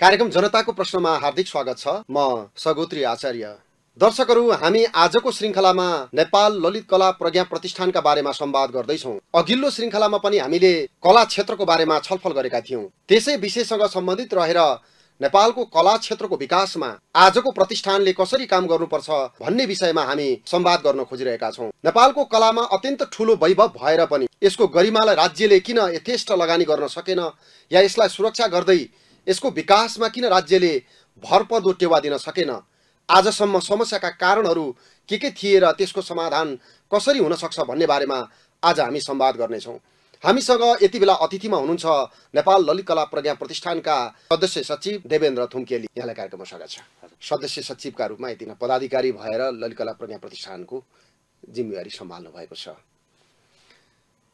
कार्यक्रम जनताको प्रश्नमा हार्दिक स्वागत छ म सगोत्री आचार्य दर्शकहरू हामी आजको श्रृङ्खलामा नेपाल ललित कला प्रज्ञा प्रतिष्ठानका बारेमा सम्वाद गर्दैछौँ अघिल्लो श्रृङ्खलामा पनि हामीले कला क्षेत्रको बारेमा छलफल गरेका थियौँ त्यसै विषयसँग सम्बन्धित रहेर नेपालको कला क्षेत्रको विकासमा आजको प्रतिष्ठानले कसरी काम गर्नुपर्छ भन्ने विषयमा हामी संवाद गर्न खोजिरहेका छौँ नेपालको कलामा अत्यन्त ठुलो वैभव भएर पनि यसको गरिमालाई राज्यले किन यथेष्ट लगानी गर्न सकेन या यसलाई सुरक्षा गर्दै यसको विकासमा किन राज्यले भरपर्दो टेवा दिन सकेन आजसम्म समस्याका कारणहरू के के थिए र त्यसको समाधान कसरी हुन सक्छ भन्ने बारेमा आज हामी संवाद गर्नेछौँ हामीसँग यति बेला अतिथिमा हुनुहुन्छ नेपाल ललित कला प्रज्ञा प्रतिष्ठानका सदस्य सचिव देवेन्द्र थुम्केली यहाँलाई कार्यक्रममा स्वागत छ सदस्य सचिवका रूपमा यति पदाधिकारी भएर ललित कला प्रज्ञा प्रतिष्ठानको जिम्मेवारी सम्हाल्नु भएको छ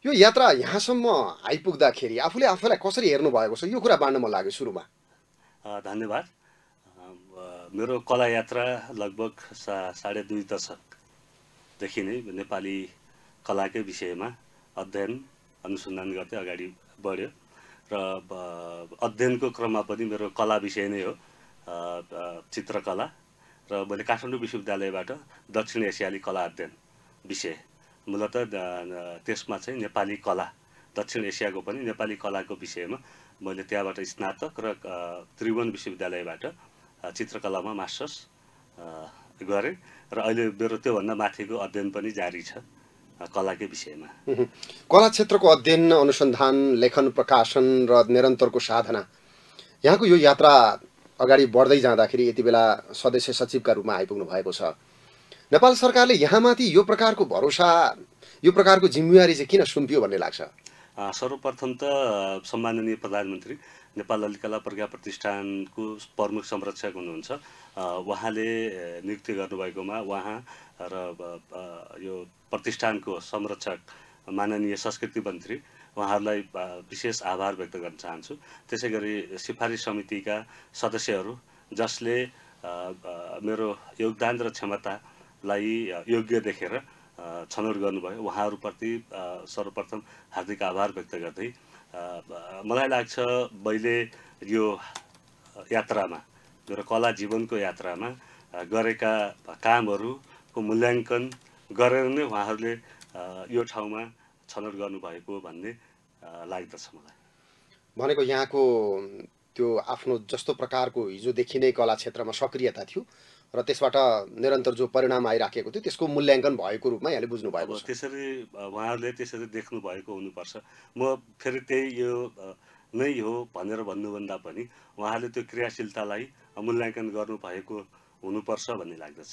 यो यात्रा यहाँसम्म आइपुग्दाखेरि आफूले आफूलाई कसरी हेर्नु भएको छ यो कुरा बाँड्न मन लाग्यो सुरुमा धन्यवाद मेरो कला यात्रा लगभग सा साढे दुई दशकदेखि नै नेपाली कलाकै विषयमा अध्ययन अनुसन्धान गर्दै अगाडि बढ्यो र अध्ययनको क्रममा पनि मेरो कला विषय नै हो चित्रकला र मैले काठमाडौँ विश्वविद्यालयबाट दक्षिण एसियाली कला अध्ययन विषय मूलत त्यसमा चाहिँ नेपाली कला दक्षिण एसियाको पनि नेपाली कलाको विषयमा मैले त्यहाँबाट स्नातक र त्रिभुवन विश्वविद्यालयबाट चित्रकलामा मास्टर्स गरेँ र अहिले मेरो त्योभन्दा माथिको अध्ययन पनि जारी छ कलाकै विषयमा कला क्षेत्रको अध्ययन अनुसन्धान लेखन प्रकाशन र निरन्तरको साधना यहाँको यो यात्रा अगाडि बढ्दै जाँदाखेरि यति बेला सदस्य सचिवका रूपमा आइपुग्नु भएको छ नेपाल सरकारले यहाँमाथि यो प्रकारको भरोसा यो प्रकारको जिम्मेवारी चाहिँ किन सुम्पियो भन्ने लाग्छ सर्वप्रथम त सम्माननीय प्रधानमन्त्री नेपाल ललितकला प्रज्ञा प्रतिष्ठानको प्रमुख संरक्षक हुनुहुन्छ उहाँले नियुक्ति गर्नुभएकोमा उहाँ र यो प्रतिष्ठानको संरक्षक माननीय संस्कृति मन्त्री उहाँहरूलाई विशेष आभार व्यक्त गर्न चाहन्छु त्यसै गरी सिफारिस समितिका सदस्यहरू जसले मेरो योगदान र क्षमता लाई योग्य देखेर छनौट गर्नुभयो उहाँहरूप्रति सर्वप्रथम हार्दिक आभार व्यक्त गर्दै मलाई लाग्छ मैले यो यात्रामा मेरो कला जीवनको यात्रामा गरेका कामहरूको मूल्याङ्कन गरेर नै उहाँहरूले यो ठाउँमा छनौट गर्नुभएको भन्ने लाग्दछ मलाई भनेको यहाँको त्यो आफ्नो जस्तो प्रकारको हिजोदेखि नै कला क्षेत्रमा सक्रियता थियो र त्यसबाट निरन्तर जो परिणाम आइराखेको थियो त्यसको मूल्याङ्कन भएको रूपमा यहाँले बुझ्नु भएको छ त्यसरी उहाँहरूले त्यसरी देख्नु भएको हुनुपर्छ म फेरि त्यही यो नै हो भनेर भन्नुभन्दा पनि उहाँले त्यो क्रियाशीलतालाई मूल्याङ्कन गर्नुभएको हुनुपर्छ भन्ने लाग्दछ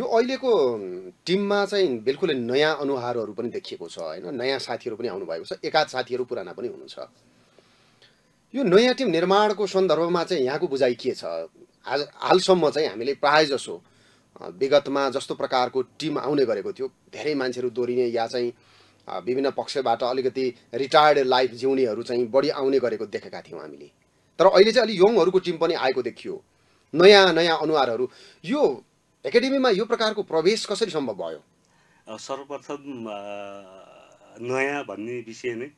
यो अहिलेको टिममा चाहिँ बिल्कुलै नयाँ अनुहारहरू पनि देखिएको छ होइन नयाँ साथीहरू पनि आउनुभएको छ एकाध साथीहरू पुराना पनि हुनुहुन्छ यो नयाँ टिम निर्माणको सन्दर्भमा चाहिँ यहाँको बुझाइ के छ आज हालसम्म चाहिँ हामीले प्रायः जसो विगतमा जस्तो प्रकारको टिम आउने गरेको थियो धेरै मान्छेहरू दोहोरिने या चाहिँ विभिन्न पक्षबाट अलिकति रिटायर्ड लाइफ जिउनेहरू चाहिँ बढी आउने गरेको देखेका थियौँ हामीले तर अहिले चाहिँ अलिक यङहरूको टिम पनि आएको देखियो नयाँ नयाँ अनुहारहरू यो एकाडेमीमा यो प्रकारको प्रवेश कसरी सम्भव भयो सर्वप्रथम नयाँ भन्ने विषय नै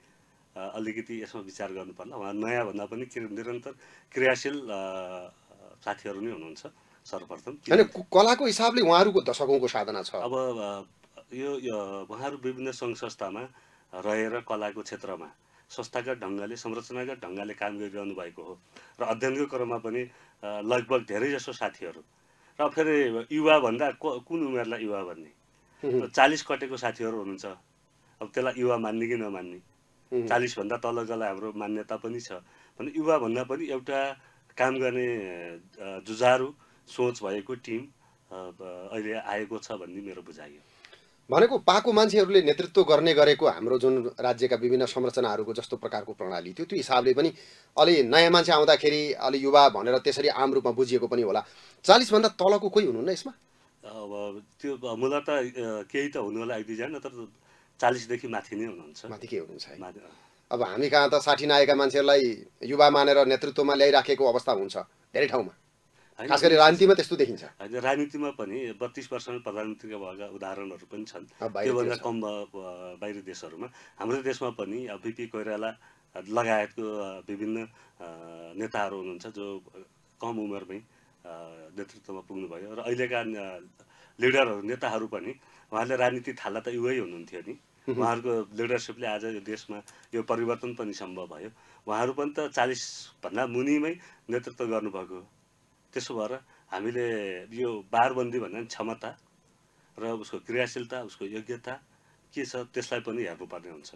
अलिकति यसमा विचार गर्नुपर्ला उहाँ नयाँ भन्दा पनि निरन्तर क्रियाशील साथीहरू नै हुनुहुन्छ सर्वप्रथम होइन कलाको हिसाबले उहाँहरूको दशकौँको साधना छ अब यो उहाँहरू विभिन्न सङ्घ संस्थामा रहेर कलाको क्षेत्रमा संस्थागत ढङ्गले संरचनागत ढङ्गले काम गरिरहनु भएको हो र अध्ययनको क्रममा पनि लगभग धेरैजसो साथीहरू र फेरि युवाभन्दा कुन उमेरलाई युवा भन्ने चालिस कटेको साथीहरू हुनुहुन्छ अब त्यसलाई युवा मान्ने कि नमान्ने चालिसभन्दा तल जसलाई हाम्रो मान्यता पनि छ भने युवाभन्दा पनि एउटा काम गर्ने जुझारु सोच भएको टिम अहिले आएको छ भन्ने मेरो बुझाइ हो भनेको पाको मान्छेहरूले नेतृत्व गर्ने गरेको हाम्रो जुन राज्यका विभिन्न संरचनाहरूको जस्तो प्रकारको प्रणाली थियो त्यो हिसाबले पनि अलि नयाँ मान्छे आउँदाखेरि अलि युवा भनेर त्यसरी आम रूपमा बुझिएको पनि होला चालिसभन्दा तलको कोही हुनुहुन्न यसमा अब त्यो मूलत केही त हुनु होला एक दुईजना तर चालिसदेखि माथि नै हुनुहुन्छ माथि के हुनुहुन्छ अब हामी कहाँ त साठी नआएका मान्छेहरूलाई युवा मानेर नेतृत्वमा ल्याइराखेको अवस्था हुन्छ धेरै ठाउँमा खास गरी राजनीतिमा त्यस्तो देखिन्छ होइन राजनीतिमा पनि बत्तिस वर्षमा प्रधानमन्त्रीका भएका उदाहरणहरू पनि छन् त्योभन्दा कम बाहिर देशहरूमा हाम्रो देशमा पनि अब बिपी कोइराला लगायतको विभिन्न नेताहरू हुनुहुन्छ जो कम उमेरमै नेतृत्वमा पुग्नुभयो र अहिलेका लिडरहरू नेताहरू पनि उहाँले राजनीति थाल्दा त युवै हुनुहुन्थ्यो नि उहाँहरूको लिडरसिपले आज यो देशमा यो परिवर्तन पनि सम्भव भयो उहाँहरू पनि त चालिसभन्दा मुनिमै नेतृत्व गर्नुभएको त्यसो भएर हामीले यो बारबन्दी भन्ने क्षमता र उसको क्रियाशीलता उसको योग्यता के छ त्यसलाई पनि हेर्नुपर्ने हुन्छ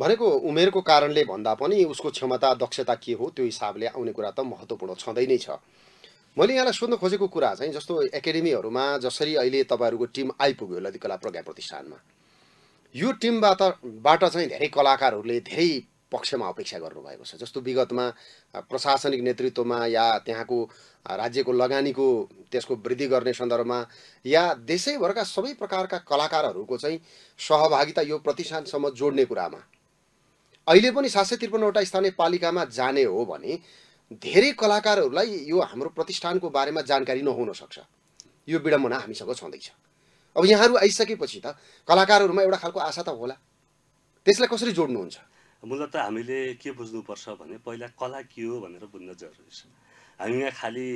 भनेको उमेरको कारणले भन्दा पनि उसको क्षमता दक्षता के हो त्यो हिसाबले आउने कुरा त महत्त्वपूर्ण छँदै नै छ मैले यहाँलाई सोध्न खोजेको कुरा चाहिँ जस्तो एकाडेमीहरूमा जसरी अहिले तपाईँहरूको टिम आइपुग्यो ललित कला प्रज्ञा प्रतिष्ठानमा यो टिमबाट बाट चाहिँ धेरै कलाकारहरूले धेरै पक्षमा अपेक्षा गर्नुभएको छ जस्तो विगतमा प्रशासनिक नेतृत्वमा या त्यहाँको राज्यको लगानीको त्यसको वृद्धि गर्ने सन्दर्भमा या देशैभरका सबै प्रकारका कलाकारहरूको चाहिँ सहभागिता यो प्रतिष्ठानसम्म जोड्ने कुरामा अहिले पनि सात सय त्रिपन्नवटा स्थानीय पालिकामा जाने हो भने धेरै कलाकारहरूलाई यो हाम्रो प्रतिष्ठानको बारेमा जानकारी नहुन सक्छ यो विडम्बना हामीसँग छँदैछ अब यहाँहरू आइसकेपछि त कलाकारहरूमा एउटा खालको आशा त होला त्यसलाई कसरी जोड्नुहुन्छ मूलत हामीले के बुझ्नुपर्छ भने पहिला कला के हो भनेर बुझ्न जरुरी छ हामी यहाँ खालि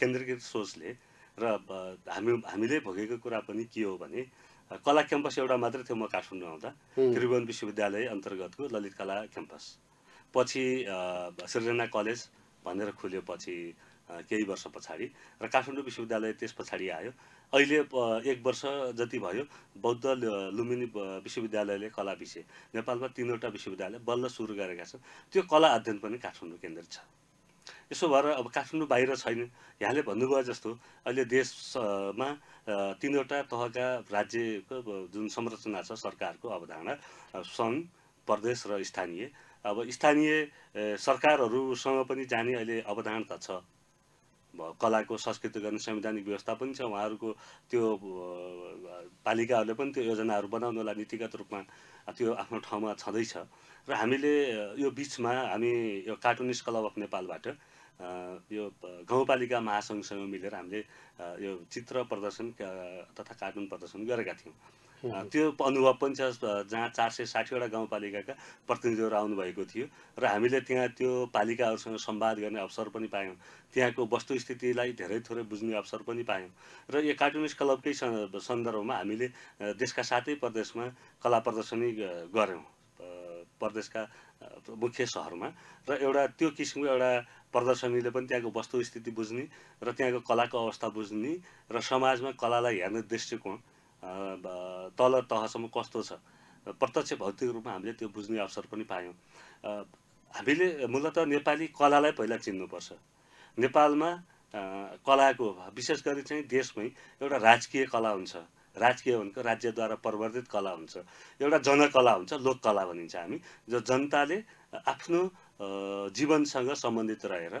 केन्द्रीकृत सोचले र हामी हामीले भोगेको कुरा पनि के हो भने कला क्याम्पस एउटा मात्रै थियो म काठमाडौँ आउँदा त्रिभुवन विश्वविद्यालय अन्तर्गतको ललित कला क्याम्पस पछि सृजना कलेज भनेर खुल्यो पछि केही वर्ष पछाडि र काठमाडौँ विश्वविद्यालय त्यस पछाडि आयो अहिले एक वर्ष जति भयो बौद्ध लुम्बिनी विश्वविद्यालयले कला विषय नेपालमा तिनवटा विश्वविद्यालय बल्ल सुरु गरेका छन् त्यो कला अध्ययन पनि काठमाडौँ केन्द्रित छ यसो भएर अब काठमाडौँ बाहिर छैन यहाँले भन्नुभयो जस्तो अहिले देशमा तिनवटा तहका राज्यको जुन संरचना छ सरकारको अवधारणा सङ्घ प्रदेश र स्थानीय अब स्थानीय सरकारहरूसँग पनि जाने अहिले त छ कलाको संस्कृति गर्ने संवैधानिक व्यवस्था पनि छ उहाँहरूको त्यो पालिकाहरूले पनि त्यो योजनाहरू बनाउनलाई नीतिगत रूपमा त्यो आफ्नो ठाउँमा छँदैछ र हामीले यो बिचमा हामी यो कार्टुनिस्ट क्लब अफ नेपालबाट यो गाउँपालिका महासङ्घसँग मिलेर हामीले यो चित्र प्रदर्शन तथा कार्टुन प्रदर्शन गरेका थियौँ त्यो अनुभव पनि छ जहाँ चार सय साठीवटा गाउँपालिकाका प्रतिनिधिहरू आउनुभएको थियो र हामीले त्यहाँ त्यो पालिकाहरूसँग सम्वाद गर्ने अवसर पनि पायौँ त्यहाँको वस्तुस्थितिलाई धेरै थोरै बुझ्ने अवसर पनि पायौँ र यो कार्टुनिस्ट क्लबकै सन्दर्भमा हामीले देशका सातै प्रदेशमा कला प्रदर्शनी गऱ्यौँ प्रदेशका मुख्य सहरमा र एउटा त्यो किसिमको एउटा प्रदर्शनीले पनि त्यहाँको वस्तुस्थिति बुझ्ने र त्यहाँको कलाको अवस्था बुझ्ने र समाजमा कलालाई हेर्ने दृष्टिकोण तल तहसम्म कस्तो छ प्रत्यक्ष भौतिक रूपमा हामीले त्यो बुझ्ने अवसर पनि पायौँ हामीले मूलत नेपाली कलालाई पहिला चिन्नुपर्छ नेपालमा कलाको विशेष गरी चाहिँ देशमै एउटा राजकीय कला हुन्छ राजकीय भनेको राज्यद्वारा प्रवर्धित कला हुन्छ एउटा जनकला हुन्छ लोककला भनिन्छ हामी जो जनताले आफ्नो जीवनसँग सम्बन्धित रहेर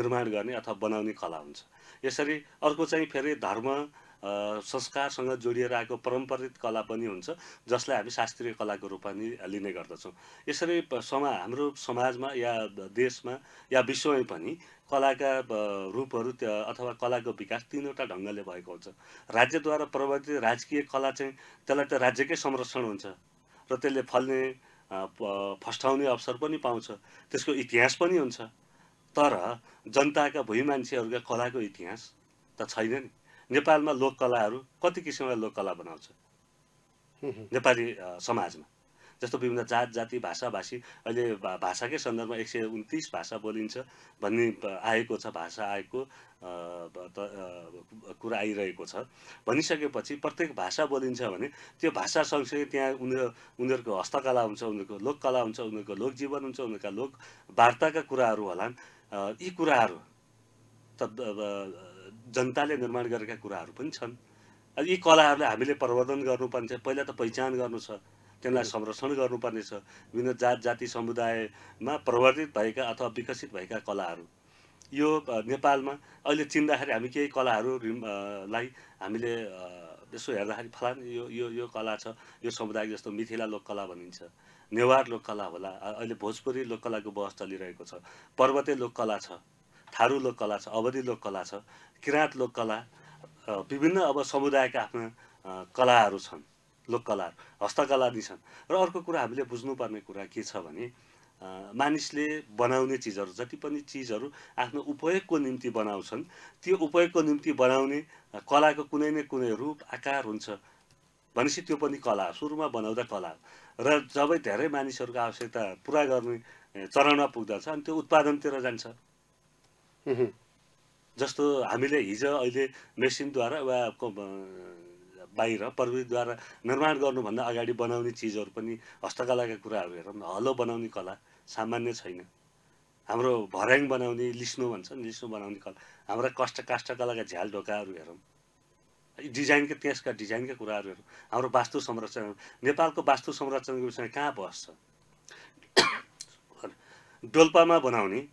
निर्माण गर्ने अथवा बनाउने कला हुन्छ यसरी अर्को चाहिँ फेरि धर्म संस्कारसँग जोडिएर आएको परम्परित कला पनि हुन्छ जसलाई हामी शास्त्रीय कलाको रूपमा नि लिने गर्दछौँ यसरी समा हाम्रो समाजमा या देशमा या विश्वमै पनि कलाका रूपहरू त्यो अथवा कलाको विकास तिनवटा ढङ्गले भएको हुन्छ राज्यद्वारा प्रवर्तित राजकीय कला चाहिँ त्यसलाई त राज्यकै संरक्षण हुन्छ र त्यसले फल्ने फस्टाउने अवसर पनि पाउँछ त्यसको इतिहास पनि हुन्छ तर जनताका भुइँ मान्छेहरूका कलाको इतिहास त छैन नि नेपालमा लोककलाहरू कति किसिमका लोककला बनाउँछ नेपाली समाजमा जस्तो विभिन्न जात जाति भाषा भाषी अहिले भाषाकै सन्दर्भमा एक सय उन्तिस भाषा बोलिन्छ भन्ने आएको छ भाषा आएको कुरा आइरहेको छ भनिसकेपछि प्रत्येक भाषा बोलिन्छ भने त्यो भाषा सँगसँगै त्यहाँ उनीहरू उनीहरूको हस्तकला हुन्छ उनीहरूको लोककला हुन्छ उनीहरूको लोकजीवन हुन्छ उनीहरूका लोक वार्ताका कुराहरू होलान् यी कुराहरू त जनताले निर्माण गरेका कुराहरू पनि छन् यी कलाहरूलाई हामीले प्रवर्धन गर्नुपर्ने छ पहिला त पहिचान गर्नु छ त्यसलाई संरक्षण गर्नुपर्नेछ विभिन्न जात जाति समुदायमा प्रवर्धित भएका अथवा विकसित भएका कलाहरू यो नेपालमा अहिले चिन्दाखेरि हामी केही कलाहरूलाई हामीले यसो हेर्दाखेरि फलान यो यो यो कला छ यो समुदायको जस्तो मिथिला लोककला भनिन्छ नेवार लोककला होला अहिले भोजपुरी लोककलाको बहस चलिरहेको छ पर्वते लोककला छ थारू लोककला छ अवधि लोककला छ किराँत लोककला विभिन्न अब समुदायका आफ्ना कलाहरू छन् लोककलाहरू नि छन् र अर्को कुरा हामीले बुझ्नुपर्ने कुरा के छ भने मानिसले बनाउने चिजहरू जति पनि चिजहरू आफ्नो उपयोगको निम्ति बनाउँछन् त्यो उपयोगको निम्ति बनाउने कलाको कुनै न कुनै रूप आकार हुन्छ भनेपछि त्यो पनि कला हो सुरुमा बनाउँदा कला हो र जब धेरै मानिसहरूको आवश्यकता पुरा गर्ने चरणमा पुग्दछ अनि त्यो उत्पादनतिर जान्छ जस्तो हामीले हिजो अहिले मेसिनद्वारा वा बाहिर प्रविधिद्वारा निर्माण गर्नुभन्दा अगाडि बनाउने चिजहरू पनि हस्तकलाका कुराहरू हेरौँ न हलो बनाउने कला सामान्य छैन हाम्रो भर्याङ बनाउने लिस्नो भन्छन् लिस्नो बनाउने कला हाम्रा कष्ट काष्ठकलाका झ्याल ढोकाहरू हेरौँ डिजाइनका त्यसका डिजाइनका कुराहरू हेरौँ हाम्रो वास्तु संरचना नेपालको वास्तु संरचनाको विषयमा कहाँ बस्छ डोल्पामा बनाउने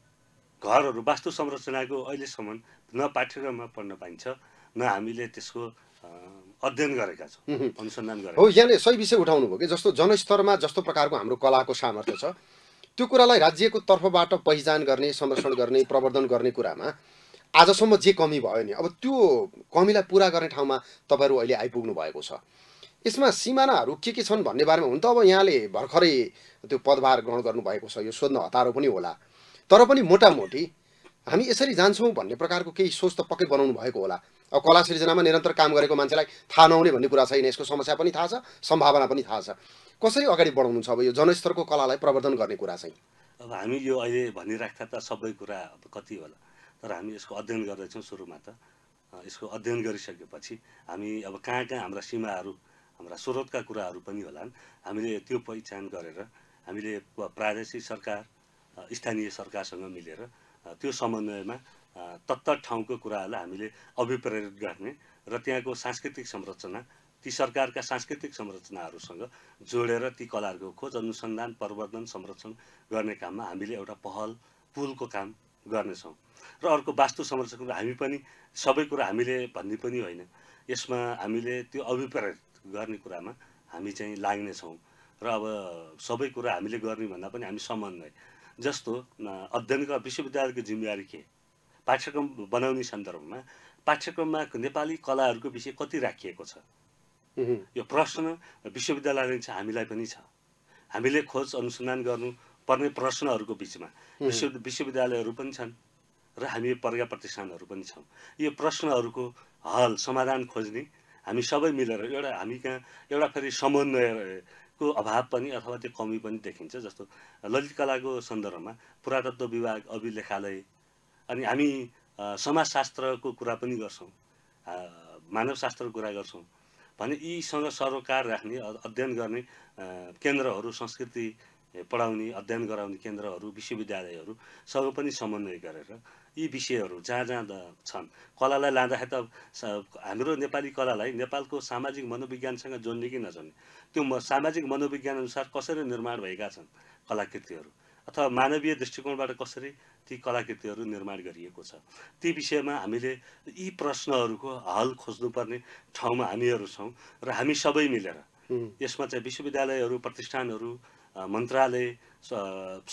घरहरू वास्तु संरचनाको अहिलेसम्म न पाठ्यक्रममा पढ्न पाइन्छ न हामीले त्यसको अध्ययन गरेका छौँ अनुसन्धान गरेका हो यहाँले सही विषय उठाउनु भयो कि जस्तो जनस्तरमा जस्तो प्रकारको हाम्रो कलाको सामर्थ्य छ त्यो कुरालाई राज्यको तर्फबाट पहिचान गर्ने संरक्षण गर्ने प्रवर्धन गर्ने कुरामा आजसम्म जे कमी भयो नि अब त्यो कमीलाई पुरा गर्ने ठाउँमा तपाईँहरू अहिले आइपुग्नु भएको छ यसमा सिमानाहरू के के छन् भन्ने बारेमा हुन त अब यहाँले भर्खरै त्यो पदभार ग्रहण गर्नुभएको छ यो सोध्न हतारो पनि होला तर पनि मोटामोटी हामी यसरी जान्छौँ भन्ने प्रकारको केही सोच त पक्कै बनाउनु भएको होला अब कला सिर्जनामा निरन्तर काम गरेको मान्छेलाई थाहा नहुने भन्ने कुरा छैन यसको समस्या पनि थाहा छ सम्भावना पनि थाहा छ कसरी अगाडि बढाउनु छ अब यो जनस्तरको कलालाई प्रवर्धन गर्ने कुरा चाहिँ अब हामी यो अहिले भनिराख्दा त सबै कुरा अब कति होला तर हामी यसको अध्ययन गर्दैछौँ सुरुमा त यसको अध्ययन गरिसकेपछि हामी अब कहाँ कहाँ हाम्रा सीमाहरू हाम्रा स्रोतका कुराहरू पनि होलान् हामीले त्यो पहिचान गरेर हामीले प्रादेशिक सरकार स्थानीय सरकारसँग मिलेर त्यो समन्वयमा तत्त ठाउँको कुराहरूलाई हामीले अभिप्रेरित गर्ने र त्यहाँको सांस्कृतिक संरचना ती सरकारका सांस्कृतिक संरचनाहरूसँग जोडेर ती कलाहरूको खोज अनुसन्धान प्रवर्धन संरक्षण गर्ने काममा हामीले एउटा पहल पुलको काम गर्नेछौँ र अर्को वास्तु संरक्षण हामी पनि सबै कुरा हामीले भन्ने पनि होइन यसमा हामीले त्यो अभिप्रेरित गर्ने कुरामा हामी चाहिँ लाग्नेछौँ र अब सबै कुरा हामीले गर्ने भन्दा पनि हामी समन्वय जस्तो अध्ययनका विश्वविद्यालयको जिम्मेवारी के पाठ्यक्रम बनाउने सन्दर्भमा पाठ्यक्रममा नेपाली कलाहरूको विषय कति राखिएको छ यो प्रश्न विश्वविद्यालयले चाहिँ हामीलाई पनि छ हामीले खोज अनुसन्धान गर्नुपर्ने प्रश्नहरूको बिचमा विश्व विश्वविद्यालयहरू पनि छन् र हामी प्रज्ञा प्रतिष्ठानहरू पनि छौँ यो प्रश्नहरूको हल समाधान खोज्ने हामी सबै मिलेर एउटा हामी कहाँ एउटा फेरि समन्वय को अभाव पनि अथवा त्यो कमी पनि देखिन्छ जस्तो ललित कलाको सन्दर्भमा पुरातत्व विभाग अभिलेखालय अनि हामी समाजशास्त्रको कुरा पनि गर्छौँ मानवशास्त्रको कुरा गर्छौँ भने यीसँग सरोकार राख्ने अध्ययन गर्ने केन्द्रहरू संस्कृति पढाउने अध्ययन गराउने केन्द्रहरू विश्वविद्यालयहरूसँग पनि समन्वय गरेर यी विषयहरू जहाँ जहाँ छन् कलालाई लाँदाखेरि त हाम्रो नेपाली कलालाई नेपालको सामाजिक मनोविज्ञानसँग जोड्ने कि नजोड्ने त्यो सामाजिक मनोविज्ञान अनुसार कसरी निर्माण भएका छन् कलाकृतिहरू अथवा मानवीय दृष्टिकोणबाट कसरी ती कलाकृतिहरू निर्माण गरिएको छ ती विषयमा हामीले यी प्रश्नहरूको हल खोज्नुपर्ने ठाउँमा हामीहरू छौँ र हामी सबै मिलेर यसमा चाहिँ विश्वविद्यालयहरू प्रतिष्ठानहरू मन्त्रालय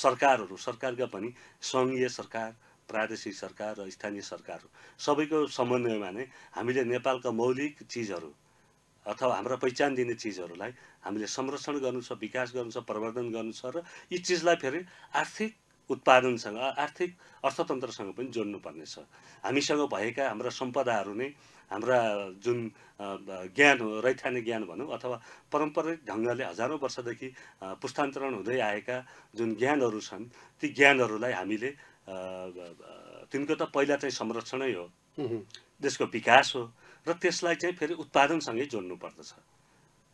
सरकारहरू सरकारका पनि सङ्घीय सरकार प्रादेशिक सरकार र स्थानीय सरकार सबैको समन्वयमा नै हामीले नेपालका मौलिक चिजहरू अथवा हाम्रा पहिचान दिने चिजहरूलाई हामीले संरक्षण गर्नु छ विकास गर्नु छ प्रवर्धन गर्नु छ र यी चिजलाई फेरि आर्थिक उत्पादनसँग आर्थिक अर्थतन्त्रसँग पनि जोड्नुपर्नेछ हामीसँग भएका हाम्रा सम्पदाहरू नै हाम्रा जुन ज्ञान हो रैथाने ज्ञान भनौँ अथवा पारम्परिक ढङ्गले हजारौँ वर्षदेखि पुस्तान्तरण हुँदै आएका जुन ज्ञानहरू छन् ती ज्ञानहरूलाई हामीले तिनको त पहिला चाहिँ संरक्षणै हो देशको विकास हो र त्यसलाई चाहिँ फेरि उत्पादनसँगै जोड्नु पर्दछ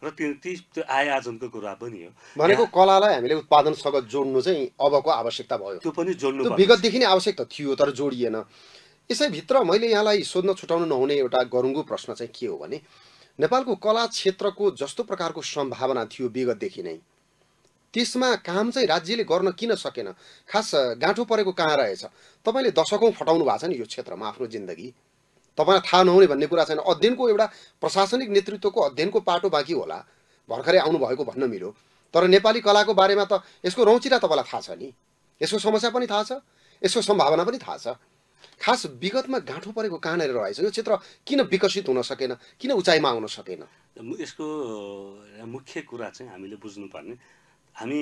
र ती ती त्यो आय आर्जनको कुरा पनि हो भनेको कलालाई हामीले उत्पादनसँग जोड्नु चाहिँ अबको आवश्यकता भयो त्यो पनि जोड्नु विगतदेखि नै आवश्यक त थियो तर जोडिएन यसैभित्र मैले यहाँलाई सोध्न छुटाउनु नहुने एउटा गरुङ्गो प्रश्न चाहिँ के हो भने नेपालको कला क्षेत्रको जस्तो प्रकारको सम्भावना थियो विगतदेखि नै त्यसमा काम चाहिँ राज्यले गर्न किन सकेन खास गाँठो परेको कहाँ रहेछ तपाईँले दशकौँ फटाउनु भएको छ नि यो क्षेत्रमा आफ्नो जिन्दगी तपाईँलाई थाहा नहुने भन्ने कुरा छैन अध्ययनको एउटा प्रशासनिक नेतृत्वको अध्ययनको पाटो बाँकी होला भर्खरै आउनुभएको भन्न मिल्यो तर नेपाली कलाको बारेमा त यसको रौँचिरा तपाईँलाई थाहा छ नि यसको समस्या पनि थाहा छ यसको सम्भावना पनि थाहा छ खास विगतमा गाँठो परेको कहाँनिर रहेछ यो क्षेत्र किन विकसित हुन सकेन किन उचाइमा आउन सकेन यसको मुख्य कुरा चाहिँ हामीले बुझ्नुपर्ने हामी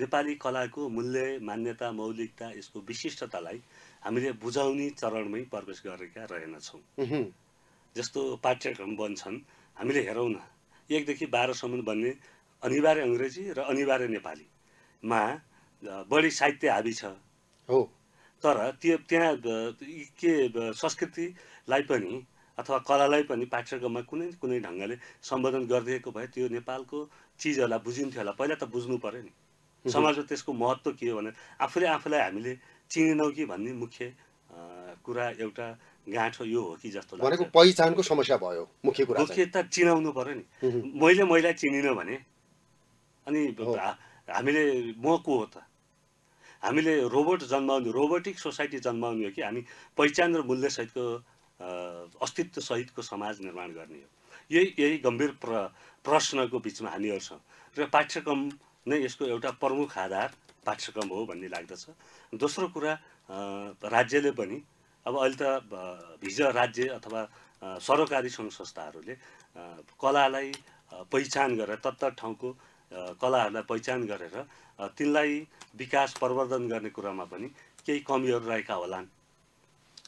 नेपाली कलाको मूल्य मान्यता मौलिकता यसको विशिष्टतालाई हामीले बुझाउने चरणमै प्रवेश गरेका रहेनछौँ जस्तो पाठ्यक्रम बन्छन् हामीले हेरौँ न एकदेखि बाह्रसम्म बन्ने अनिवार्य अङ्ग्रेजी र अनिवार्य नेपालीमा बढी साहित्य हाबी छ हो तर त्यो त्यहाँ के संस्कृतिलाई पनि अथवा कलालाई पनि पाठ्यक्रममा कुनै कुनै ढङ्गले सम्बोधन गरिदिएको भए त्यो नेपालको चिजहरूलाई बुझिन्थ्यो होला पहिला त बुझ्नु पऱ्यो नि समाजमा त्यसको महत्त्व के हो भने आफूले आफूलाई हामीले चिनेनौँ कि भन्ने मुख्य कुरा एउटा गाँठो यो हो कि जस्तो भनेको पहिचानको समस्या भयो मुख्य कुरा मुख्य त चिनाउनु पऱ्यो नि मैले मैलाई चिनिनँ भने अनि हामीले म को हो त हामीले रोबोट जन्माउने रोबोटिक सोसाइटी जन्माउने हो कि हामी पहिचान र मूल्यसहितको अस्तित्वसहितको समाज निर्माण गर्ने हो यही यही गम्भीर प्र प्रश्नको बिचमा हामीहरू छौँ र पाठ्यक्रम नै यसको एउटा प्रमुख आधार पाठ्यक्रम हो भन्ने लाग्दछ दोस्रो कुरा राज्यले पनि अब अहिले त हिज राज्य अथवा सरकारी सङ्घ संस्थाहरूले कलालाई पहिचान गरेर तत्त ठाउँको कलाहरूलाई पहिचान गरेर तिनलाई विकास प्रवर्धन गर्ने कुरामा पनि केही कमीहरू रहेका होलान्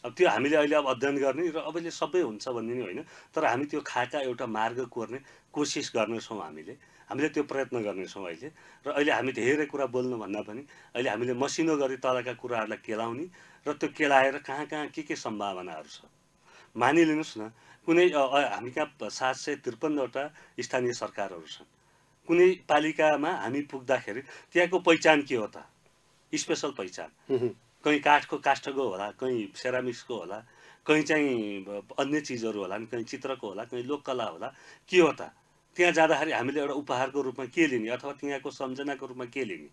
अब त्यो हामीले अहिले अब अध्ययन गर्ने र अब अहिले सबै हुन्छ भन्ने नि होइन तर हामी त्यो खाका एउटा मार्ग कोर्ने कोसिस गर्नेछौँ हामीले हामीले त्यो प्रयत्न गर्नेछौँ अहिले र अहिले हामी धेरै कुरा बोल्नु भन्दा पनि अहिले हामीले मसिनो गरी तलका कुराहरूलाई केलाउने र त्यो केलाएर कहाँ कहाँ के के सम्भावनाहरू छ मानिलिनुहोस् न कुनै हामी कहाँ सात सय त्रिपन्नवटा स्थानीय सरकारहरू छन् कुनै पालिकामा हामी पुग्दाखेरि त्यहाँको पहिचान के हो त स्पेसल पहिचान कहीँ काठको काष्ठको होला कहीँ सेरामिक्सको होला कहीँ चाहिँ अन्य चिजहरू होला कहीँ चित्रको होला कहीँ लोककला होला के हो त त्यहाँ जाँदाखेरि हामीले एउटा उपहारको रूपमा के लिने अथवा त्यहाँको सम्झनाको रूपमा के लिने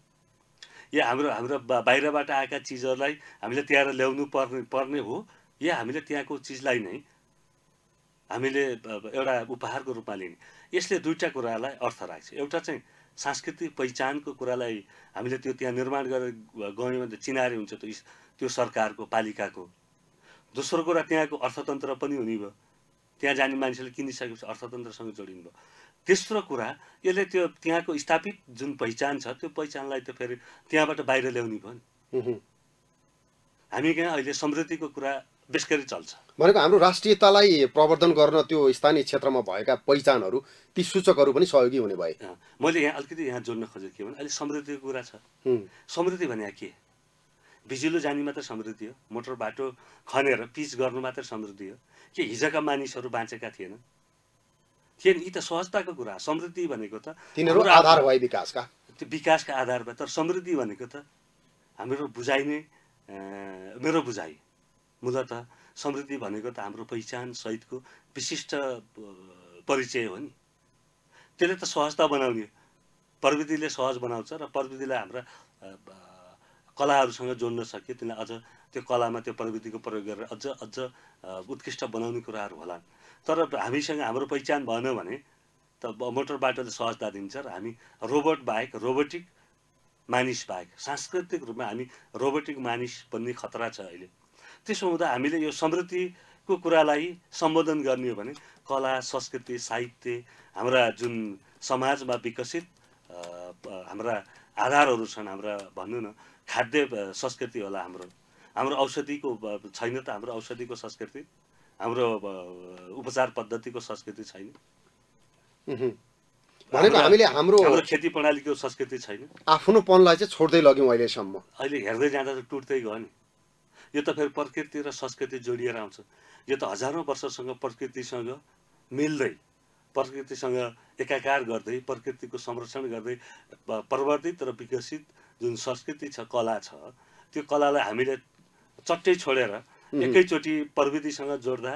या हाम्रो हाम्रो बाहिरबाट आएका चिजहरूलाई हामीले त्यहाँ ल्याउनु पर्ने पर्ने हो या हामीले त्यहाँको चिजलाई नै हामीले एउटा उपहारको रूपमा लिने यसले दुईवटा कुरालाई अर्थ राख्छ एउटा चाहिँ सांस्कृतिक पहिचानको कुरालाई हामीले त्यो त्यहाँ निर्माण गरेर गयौँ भने त चिनारे हुन्छ त्यो त्यो सरकारको पालिकाको दोस्रो कुरा त्यहाँको अर्थतन्त्र पनि हुने भयो त्यहाँ जाने मानिसहरूले किनिसकेपछि अर्थतन्त्रसँग जोडिनु भयो तेस्रो कुरा यसले त्यो त्यहाँको स्थापित जुन पहिचान छ त्यो पहिचानलाई त फेरि त्यहाँबाट बाहिर ल्याउने भयो नि हामी कहाँ अहिले समृद्धिको कुरा बेसकरी चल्छ भनेको हाम्रो राष्ट्रियतालाई प्रवर्धन गर्न त्यो स्थानीय क्षेत्रमा भएका पहिचानहरू ती सूचकहरू पनि सहयोगी हुने भए मैले यहाँ अलिकति यहाँ जोड्न खोजेको के भने अहिले समृद्धिको कुरा छ समृद्धि भने के बिजुली जाने मात्र समृद्धि हो मोटर बाटो खनेर पिच गर्नु मात्र समृद्धि हो के हिजोका मानिसहरू बाँचेका थिएन थिएन यी त सहजताको कुरा समृद्धि भनेको त तिनीहरू आधार भए विकासका त्यो विकासका भए तर समृद्धि भनेको त हाम्रो बुझाइ नै मेरो बुझाइ मूलत समृद्धि भनेको त हाम्रो पहिचान सहितको विशिष्ट परिचय हो नि त्यसले त सहजता बनाउने प्रविधिले सहज बनाउँछ र प्रविधिलाई हाम्रा कलाहरूसँग जोड्न सके त्यसलाई अझ त्यो कलामा त्यो प्रविधिको प्रयोग गरेर अझ अझ उत्कृष्ट बनाउने कुराहरू होला तर हामीसँग हाम्रो पहिचान भएन भने त मोटर बाटोले सहजता दिन्छ र हामी रोबोट बाहेक रोबोटिक मानिस बाहेक सांस्कृतिक रूपमा हामी रोबोटिक मानिस बन्ने खतरा छ अहिले त्यसो हुँदा हामीले यो समृद्धिको कुरालाई सम्बोधन गर्ने हो भने कला संस्कृति साहित्य हाम्रा जुन समाजमा विकसित हाम्रा आधारहरू छन् हाम्रा भन्नु न खाद्य संस्कृति होला हाम्रो हाम्रो औषधिको छैन त हाम्रो औषधिको संस्कृति हाम्रो उपचार पद्धतिको संस्कृति छैन भनेको हामीले हाम्रो हाम्रो खेती प्रणालीको संस्कृति छैन आफ्नोपनलाई चाहिँ छोड्दै लग्यौँ अहिलेसम्म अहिले हेर्दै जाँदा त टुट्दै गयो नि यो त फेरि प्रकृति र संस्कृति जोडिएर आउँछ यो त हजारौँ वर्षसँग प्रकृतिसँग मिल्दै प्रकृतिसँग एकाकार गर्दै प्रकृतिको संरक्षण गर्दै प्रवर्धित र विकसित जुन संस्कृति छ कला छ त्यो कलालाई हामीले चट्टै छोडेर एकैचोटि प्रविधिसँग जोड्दा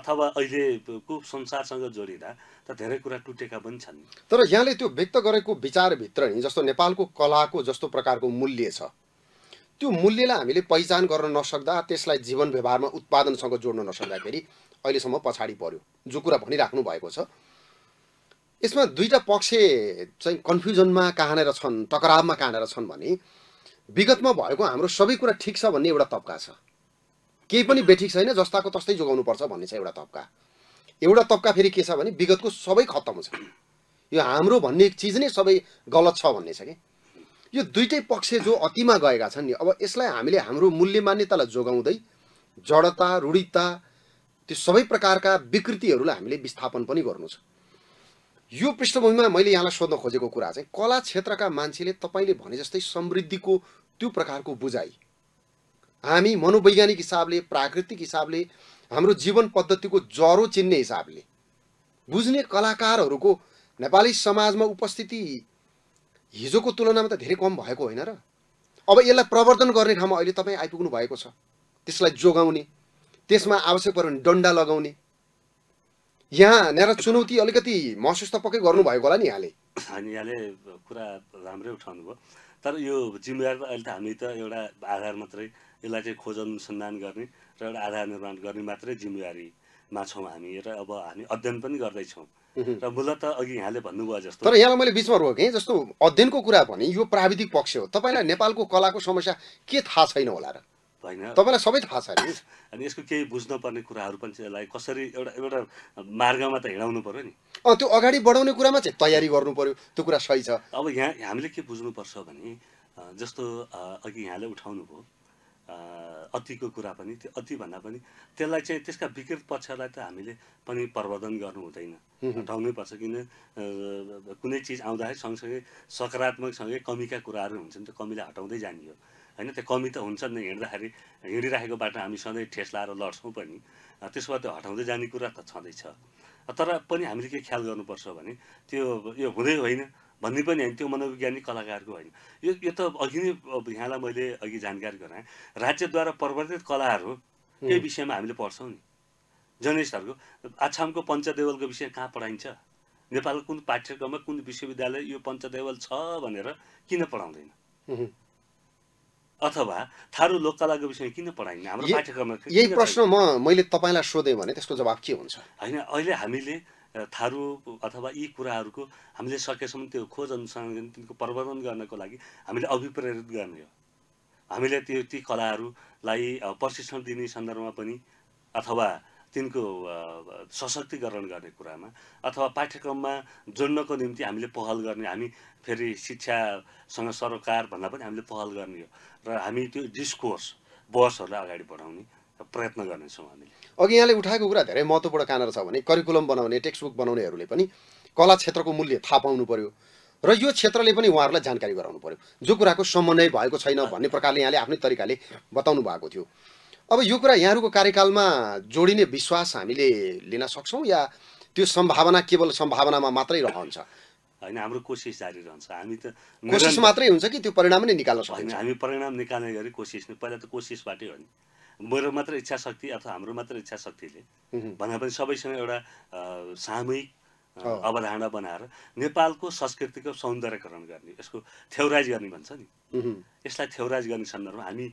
अथवा अहिलेको संसारसँग जोडिँदा त धेरै कुरा टुटेका पनि छन् तर यहाँले त्यो व्यक्त गरेको विचारभित्र नि जस्तो नेपालको कलाको जस्तो प्रकारको मूल्य छ त्यो मूल्यलाई हामीले पहिचान गर्न नसक्दा त्यसलाई जीवन व्यवहारमा उत्पादनसँग जोड्न नसक्दाखेरि अहिलेसम्म पछाडि पर्यो जो कुरा भनिराख्नु भएको छ यसमा दुईवटा पक्ष चाहिँ कन्फ्युजनमा कहाँनिर छन् टकरावमा कहाँनिर छन् भने विगतमा भएको हाम्रो सबै कुरा ठिक छ भन्ने एउटा तब्का छ केही पनि बेठिक छैन जस्ताको तस्तै जोगाउनुपर्छ भन्ने छ एउटा तब्का एउटा तब्का फेरि के छ भने विगतको सबै खत्तम छ यो हाम्रो भन्ने चिज नै सबै गलत छ भन्ने छ कि यो दुइटै पक्ष जो अतिमा गएका छन् नि अब यसलाई हामीले हाम्रो मूल्य मान्यतालाई जोगाउँदै जडता रूढिता त्यो सबै प्रकारका विकृतिहरूलाई हामीले विस्थापन पनि गर्नु छ यो पृष्ठभूमिमा मैले यहाँलाई सोध्न खोजेको कुरा चाहिँ कला क्षेत्रका मान्छेले तपाईँले भने जस्तै समृद्धिको त्यो प्रकारको बुझाइ हामी मनोवैज्ञानिक हिसाबले प्राकृतिक हिसाबले हाम्रो जीवन पद्धतिको ज्वरो चिन्ने हिसाबले बुझ्ने कलाकारहरूको नेपाली समाजमा उपस्थिति हिजोको तुलनामा त धेरै कम भएको होइन र अब यसलाई प्रवर्धन गर्ने ठाउँमा अहिले तपाईँ आइपुग्नु भएको छ त्यसलाई जोगाउने त्यसमा आवश्यक पऱ्यो भने डन्डा लगाउने यहाँनिर चुनौती अलिकति महसुस त पक्कै गर्नुभएको होला नि यहाँले अनि यहाँले कुरा राम्रै उठाउनु भयो तर यो जिम्मेवार अहिले त हामी त एउटा आधार मात्रै यसलाई चाहिँ खोज अनुसन्धान गर्ने र एउटा आधार निर्माण गर्ने मात्रै जिम्मेवारीमा छौँ हामी र अब हामी अध्ययन पनि गर्दैछौँ र मूलत अघि यहाँले भन्नुभयो जस्तो तर यहाँलाई मैले बिचमा रोकेँ जस्तो अध्ययनको कुरा भने यो प्राविधिक पक्ष हो तपाईँलाई नेपालको कलाको समस्या के थाहा छैन होला र होइन तपाईँलाई सबै थाहा छ नि अनि यसको केही बुझ्नुपर्ने कुराहरू पनि यसलाई कसरी एउटा एउटा मार्गमा त हिँडाउनु पऱ्यो नि अँ त्यो अगाडि बढाउने कुरामा चाहिँ तयारी गर्नु पऱ्यो त्यो कुरा सही छ अब यहाँ हामीले के बुझ्नुपर्छ भने जस्तो अघि यहाँले उठाउनु उठाउनुभयो अतिको कुरा पनि त्यो अतिभन्दा पनि त्यसलाई चाहिँ त्यसका विकृत पक्षलाई त हामीले पनि प्रवर्धन गर्नु हुँदैन हटाउनै पर्छ किन कुनै चिज आउँदाखेरि सँगसँगै सकारात्मकसँगै कमीका कुराहरू हुन्छन् त्यो कमीलाई हटाउँदै जाने हो होइन त्यो कमी त हुन्छ नि हिँड्दाखेरि हिँडिराखेको बाटो हामी सधैँ ठेस लाएर लड्छौँ पनि त्यसो भए त्यो हटाउँदै जाने कुरा त छँदैछ तर पनि हामीले के ख्याल गर्नुपर्छ भने त्यो यो हुँदै होइन भन्ने पनि होइन त्यो मनोवैज्ञानिक कलाकारको होइन यो यो त अघि नै यहाँलाई मैले अघि जानकारी गराएँ राज्यद्वारा प्रवर्तित कलाहरू त्यही विषयमा हामीले पढ्छौँ नि जर्नलिस्टहरूको आछामको पञ्चदेवलको विषय कहाँ पढाइन्छ नेपालको कुन पाठ्यक्रममा कुन विश्वविद्यालय यो पञ्चदेवल छ भनेर किन पढाउँदैन अथवा थारू लोककलाको विषय किन पढाइन्न हाम्रो पाठ्यक्रममा यही प्रश्न म मैले तपाईँलाई सोधेँ भने त्यसको जवाब के हुन्छ होइन अहिले हामीले थारू अथवा यी कुराहरूको हामीले सकेसम्म त्यो खोज अनुसन्धान तिनको प्रवर्धन गर्नको लागि हामीले अभिप्रेरित गर्ने हो हामीले त्यो ती कलाहरूलाई प्रशिक्षण दिने सन्दर्भमा पनि अथवा तिनको सशक्तिकरण गर्ने कुरामा अथवा पाठ्यक्रममा जोड्नको निम्ति हामीले पहल गर्ने हामी फेरि शिक्षासँग सरकार भन्दा पनि हामीले पहल गर्ने हो र हामी त्यो डिस्कोर्स बसहरूलाई अगाडि बढाउने प्रयत्न गर्नेछौँ हामीले अघि यहाँले उठाएको कुरा धेरै महत्त्वपूर्ण कहाँनिर छ भने करिकुलम बनाउने टेक्स्ट बुक बनाउनेहरूले पनि कला क्षेत्रको मूल्य थाहा पाउनु पऱ्यो र यो क्षेत्रले पनि उहाँहरूलाई जानकारी गराउनु पऱ्यो जो कुराको समन्वय भएको छैन भन्ने प्रकारले यहाँले आफ्नै तरिकाले बताउनु भएको थियो अब यो कुरा यहाँहरूको कार्यकालमा जोडिने विश्वास हामीले लिन सक्छौँ या त्यो सम्भावना केवल सम्भावनामा मात्रै रहन्छ होइन हाम्रो कोसिस जारी रहन्छ हामी त कोसिस मात्रै हुन्छ कि त्यो परिणाम नै निकाल्न सकिन्छ हामी परिणाम निकाल्ने गरी कोसिस पहिला त कोसिसबाटै हो नि मेरो मात्र इच्छा शक्ति अथवा हाम्रो मात्र इच्छा शक्तिले भन्दा पनि सबैसँग एउटा सामूहिक अवधारणा बनाएर नेपालको संस्कृतिको सौन्दर्यकरण गर्ने यसको थेउराइज गर्ने भन्छ नि यसलाई थेउराइज गर्ने सन्दर्भमा हामी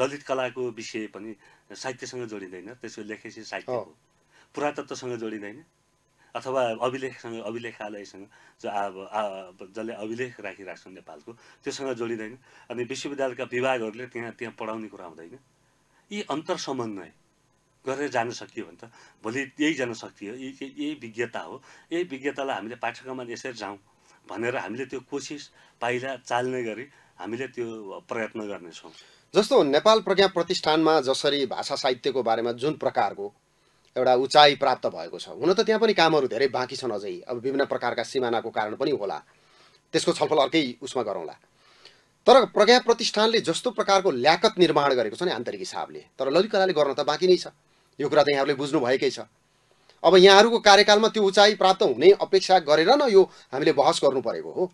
ललित कलाको विषय पनि साहित्यसँग जोडिँदैन त्यसको लेखेपछि साहित्यको पुरातत्वसँग जोडिँदैन अथवा अभिलेखसँग अभिलेखालयसँग जो अब जसले अभिलेख राखिरहेको छ नेपालको त्योसँग जोडिँदैन अनि विश्वविद्यालयका विभागहरूले त्यहाँ त्यहाँ पढाउने कुरा हुँदैन यी अन्तर समन्वय गरेर जान सकियो भने त भोलि यही जान सकियो यही यही विज्ञता हो यही विज्ञतालाई हामीले पाठ्यक्रममा यसरी जाउँ भनेर हामीले त्यो कोसिस पाइला चाल्ने गरी हामीले त्यो प्रयत्न गर्नेछौँ जस्तो नेपाल प्रज्ञा प्रतिष्ठानमा जसरी भाषा साहित्यको बारेमा जुन प्रकारको एउटा उचाइ प्राप्त भएको छ हुन त त्यहाँ पनि कामहरू धेरै बाँकी छन् अझै अब विभिन्न प्रकारका सिमानाको कारण पनि होला त्यसको छलफल अर्कै उसमा गरौँला तर प्रज्ञा प्रतिष्ठानले जस्तो प्रकारको ल्याकत निर्माण गरेको छ नि आन्तरिक हिसाबले तर ललितकलाले गर्न त बाँकी नै छ यो कुरा त यहाँहरूले बुझ्नु बुझ्नुभएकै छ अब यहाँहरूको कार्यकालमा त्यो उचाइ प्राप्त हुने अपेक्षा गरेर न यो हामीले बहस गर्नु परेको हो